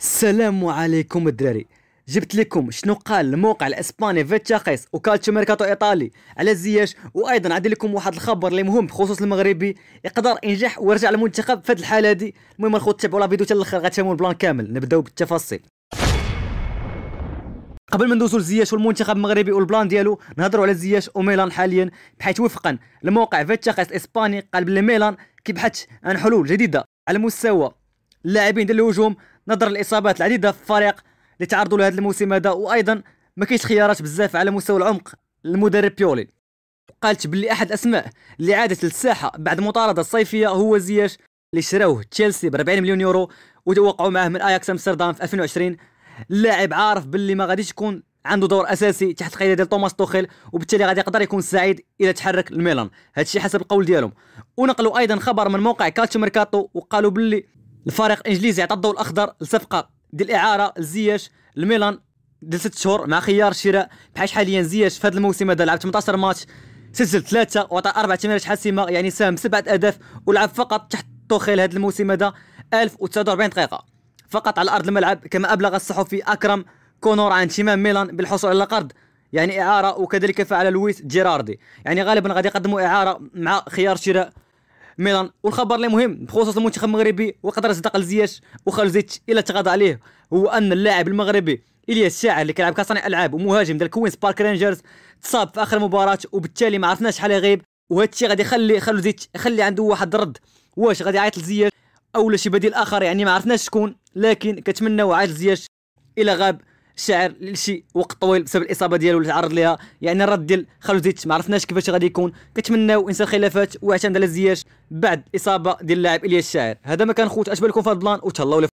السلام عليكم الدراري جبت لكم شنو قال الموقع الاسباني فيتشاقيس وكالتشو ميركاتو ايطالي على الزياش وايضا عندي لكم واحد الخبر اللي مهم بخصوص المغربي يقدر ينجح ويرجع للمنتخب في هذه الحاله دي المهم الخوت تابعوا لا فيديو حتى الاخر غتفهموا البلان كامل نبداو بالتفاصيل قبل ما ندوزو لزياش والمنتخب المغربي والبلان ديالو نهضروا على زياش وميلان حاليا بحيث وفقا لموقع فيتشاقيس الاسباني قال بلي ميلان كيبحث عن حلول جديده على مستوى اللاعبين ديال الهجوم نظرا الاصابات العديده في الفريق اللي تعرضوا لهذا الموسم هذا وايضا ما كاينش خيارات بزاف على مستوى العمق للمدرب بيولي قالت باللي احد الاسماء اللي عادت للساحه بعد مطارده الصيفيه هو زياش اللي شراوه تشيلسي ب 40 مليون يورو وتوقعوا معاه من اياكس امستردام في 2020 اللاعب عارف باللي ما غاديش يكون عنده دور اساسي تحت القياده ديال توماس توخيل وبالتالي غادي يقدر يكون سعيد اذا تحرك الميلان هادشي حسب القول ديالهم ونقلوا ايضا خبر من موقع كاتش ميركاتو وقالوا باللي الفريق الانجليزي عطى الضوء الاخضر لصفقه ديال الاعاره لزياش لميلان ديال ست شهور مع خيار الشراء بحال حاليا زياش في هذا الموسم هذا لعب 18 ماتش سجل ثلاثه وعطى اربع تمريرات حاسمه يعني ساهم بسبعة اهداف ولعب فقط تحت توخيل هذا الموسم هذا 1049 دقيقه فقط على ارض الملعب كما ابلغ الصحفي اكرم كونور عن اهتمام ميلان بالحصول على قرض يعني اعاره وكذلك فعل لويس جيراردي يعني غالبا غادي يقدموا اعاره مع خيار شراء ميلان والخبر اللي مهم بخصوص المنتخب المغربي وقدر يصدق لزياش وخالزيتش الا تغاضى عليه هو ان اللاعب المغربي الياس الشاعر اللي كيلعب كصانع العاب ومهاجم ديال كوينز بارك رينجرز تصاب في اخر مباراه وبالتالي ما عرفناش شحال يغيب وهذا الشيء غادي يخلي خالزيتش يخلي عنده واحد الرد واش غادي يعيط لزياش او شي بديل اخر يعني ما عرفناش شكون لكن كنتمناو عاد زياش الا غاب شعر لشي وقت طويل بسبب الاصابه ديالو اللي تعرض ليها يعني الرد ديال خالوزيتش ما عرفناش كيفاش غادي يكون كنتمناو انسى الخلافات وعشان على الزياش بعد الاصابه ديال اللاعب الياس الشاعر هذا ما كان خوت اش بالكم في البلان وتهلاو